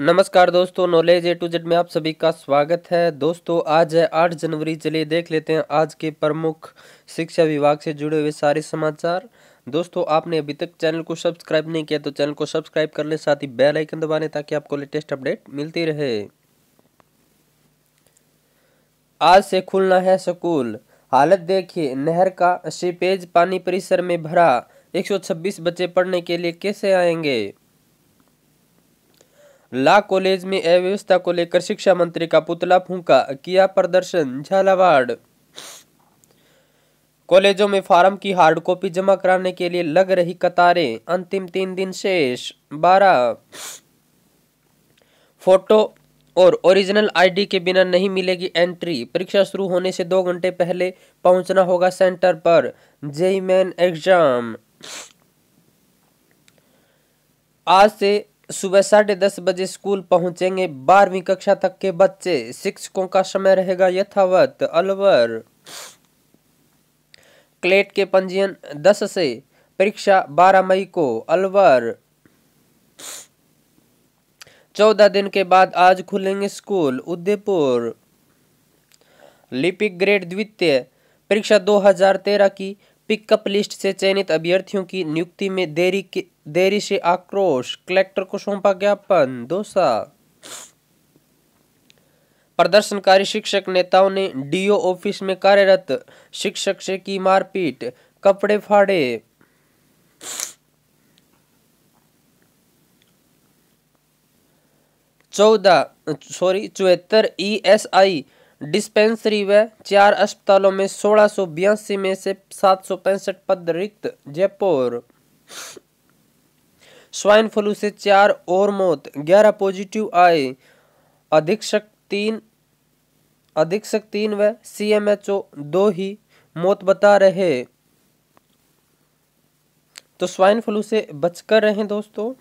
नमस्कार दोस्तों knowledge a to Z में आप सभी का स्वागत है दोस्तों आज है आठ जनवरी चलिए देख लेते हैं आज के प्रमुख शिक्षा विभाग से जुड़े हुए सारे समाचार दोस्तों आपने अभी तक चैनल को सब्सक्राइब नहीं किया तो चैनल को सब्सक्राइब कर लें साथ ही बेल आइकन दबाने ताकि आपको लेटेस्ट अपडेट मिलती रहे आज से खुलना है स्कूल हालत देखिए नहर का सीपेज पानी परिसर में भरा एक बच्चे पढ़ने के लिए कैसे आएंगे ला कॉलेज में अव्यवस्था को लेकर शिक्षा मंत्री का पुतला फूंका किया प्रदर्शन झालावाड़ कॉलेजों में फार्म की हार्ड कॉपी जमा कराने के लिए लग रही कतारें अंतिम तीन दिन शेष बारह फोटो और ओरिजिनल आईडी के बिना नहीं मिलेगी एंट्री परीक्षा शुरू होने से दो घंटे पहले पहुंचना होगा सेंटर पर जेई मेन एग्जाम आज से सुबह साढ़े दस बजे स्कूल पहुंचेंगे बारहवीं कक्षा तक के बच्चे शिक्षकों का समय रहेगा यथावत अलवर क्लेट के पंजीयन दस से परीक्षा बारह मई को अलवर चौदह दिन के बाद आज खुलेंगे स्कूल उदयपुर लिपिक ग्रेड द्वितीय परीक्षा 2013 की पिकअप लिस्ट से चयनित अभ्यर्थियों की नियुक्ति में देरी के देरी से आक्रोश कलेक्टर को सौंपा ज्ञापन दोसा प्रदर्शनकारी शिक्षक नेताओं ने डीओ ऑफिस में कार्यरत शिक्षक से की मारपीट कपड़े फाड़े चौदह सॉरी चौहत्तर ई एस आई डिस्पेंसरी व चार अस्पतालों में सोलह में से सात पद रिक्त जयपुर स्वाइन फ्लू से चार और मौत ग्यारह पॉजिटिव आए अधीक्षक तीन अधीक्षक तीन व सीएमएचओ दो ही मौत बता रहे तो स्वाइन फ्लू से बचकर रहें दोस्तों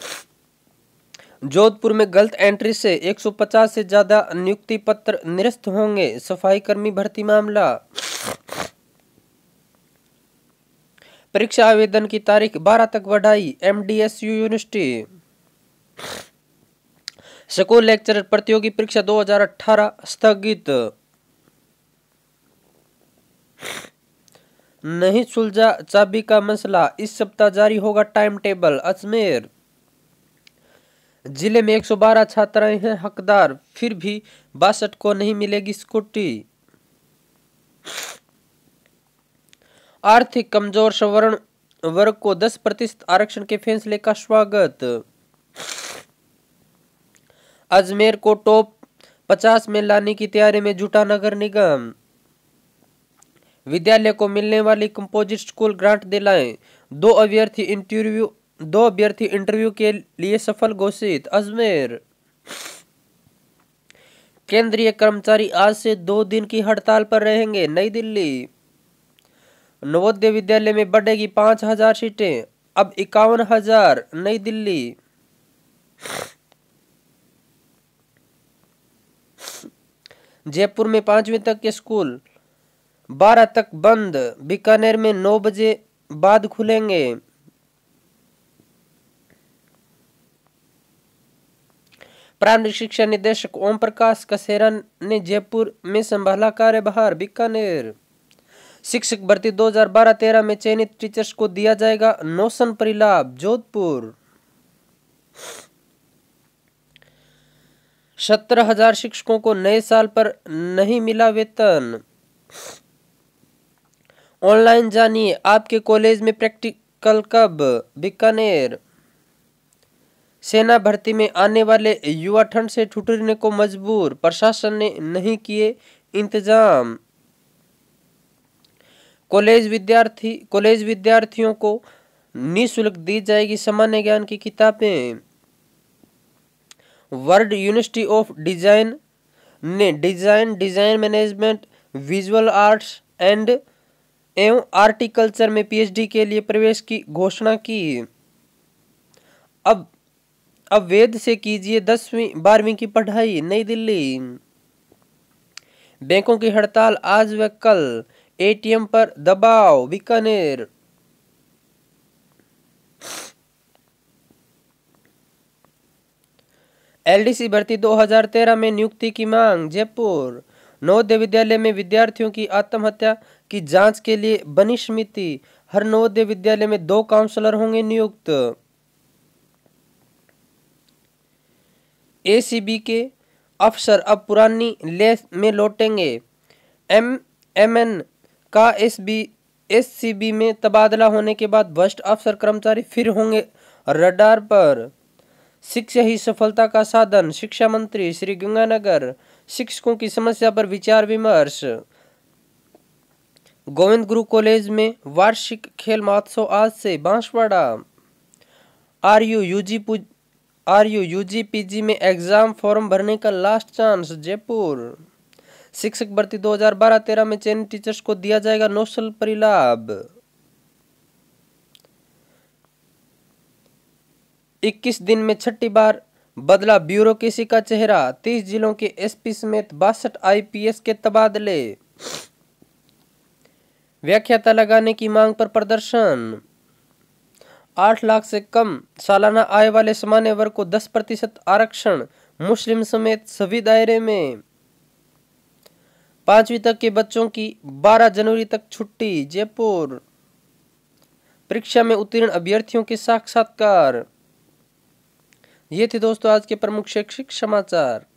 जोधपुर में गलत एंट्री से 150 से ज्यादा नियुक्ति पत्र निरस्त होंगे सफाई कर्मी भर्ती मामला परीक्षा आवेदन की तारीख 12 तक बढ़ाई एमडीएसयू यूनिवर्सिटी स्कूल लेक्चरर प्रतियोगी परीक्षा 2018 स्थगित नहीं सुलझा चाबी का मसला इस सप्ताह जारी होगा टाइम टेबल अजमेर जिले में 112 छात्राएं हैं हकदार फिर भी बासठ को नहीं मिलेगी स्कूटी आर्थिक कमजोर सवर्ण वर्ग को 10 प्रतिशत आरक्षण के फैसले का स्वागत अजमेर को टॉप 50 में लाने की तैयारी में जुटा नगर निगम विद्यालय को मिलने वाली कंपोजिट स्कूल ग्रांट दिलाएं दो अभ्यर्थी इंटरव्यू दो अभ्यर्थी इंटरव्यू के लिए सफल घोषित अजमेर केंद्रीय कर्मचारी आज से दो दिन की हड़ताल पर रहेंगे नई दिल्ली नवोदय विद्यालय में बढ़ेगी पांच हजार सीटें अब इक्यावन हजार नई दिल्ली जयपुर में पांचवी तक के स्कूल बारह तक बंद बीकानेर में नौ बजे बाद खुलेंगे प्राइमरी शिक्षा निदेशक ओम प्रकाश कसेरा ने जयपुर में संभाला कार्यभार बीकानेर शिक्षक भर्ती 2012-13 में चयनित टीचर्स को दिया जाएगा नौसन परिलाभ जोधपुर सत्रह हजार शिक्षकों को नए साल पर नहीं मिला वेतन ऑनलाइन जानिए आपके कॉलेज में प्रैक्टिकल कब बीकानेर सेना भर्ती में आने वाले युवा ठंड से ठुठरने को मजबूर प्रशासन ने नहीं किए इंतजाम कॉलेज विद्यार्थी कॉलेज विद्यार्थियों को निःशुल्क दी जाएगी सामान्य ज्ञान की किताबें वर्ल्ड यूनिवर्सिटी ऑफ डिजाइन ने design design management visual arts and एवं आर्टिकल्चर में पीएचडी के लिए प्रवेश की घोषणा की अब अब वेद से कीजिए दसवीं बारहवीं की पढ़ाई नई दिल्ली बैंकों की हड़ताल आज व कल एटीएम पर दबाव बीकानेर एलडीसी भर्ती 2013 में नियुक्ति की मांग जयपुर नवोदय विद्यालय में विद्यार्थियों की आत्महत्या की जांच के लिए बनी समिति हर नवोदय विद्यालय में दो काउंसलर होंगे नियुक्त एसीबी के अफसर अब पुरानी लेस में लौटेंगे एम एमएन का सी बी में तबादला होने के बाद भ्रष्ट अफसर कर्मचारी फिर होंगे रडार पर शिक्षा ही सफलता का साधन शिक्षा मंत्री श्री गंगानगर शिक्षकों की समस्या पर विचार विमर्श गोविंद गुरु कॉलेज में वार्षिक खेल महोत्सव आज से Banswara R U U G R U U G P G में एग्ज़ाम फॉर्म भरने का लास्ट चांस जयपुर शिक्षक भर्ती 2012-13 में चयन टीचर्स को दिया जाएगा नौसल परिलाभ 21 दिन में छठी बार बदला किसी का चेहरा 30 जिलों के एसपी समेत बासठ आईपीएस के तबादले व्याख्याता लगाने की मांग पर प्रदर्शन आठ लाख से कम सालाना आय वाले सामान्य वर्ग को दस प्रतिशत आरक्षण मुस्लिम समेत सभी दायरे में पांचवी तक के बच्चों की 12 जनवरी तक छुट्टी जयपुर परीक्षा में उत्तीर्ण अभ्यर्थियों के साक्षात्कार ये थे दोस्तों आज के प्रमुख शैक्षिक समाचार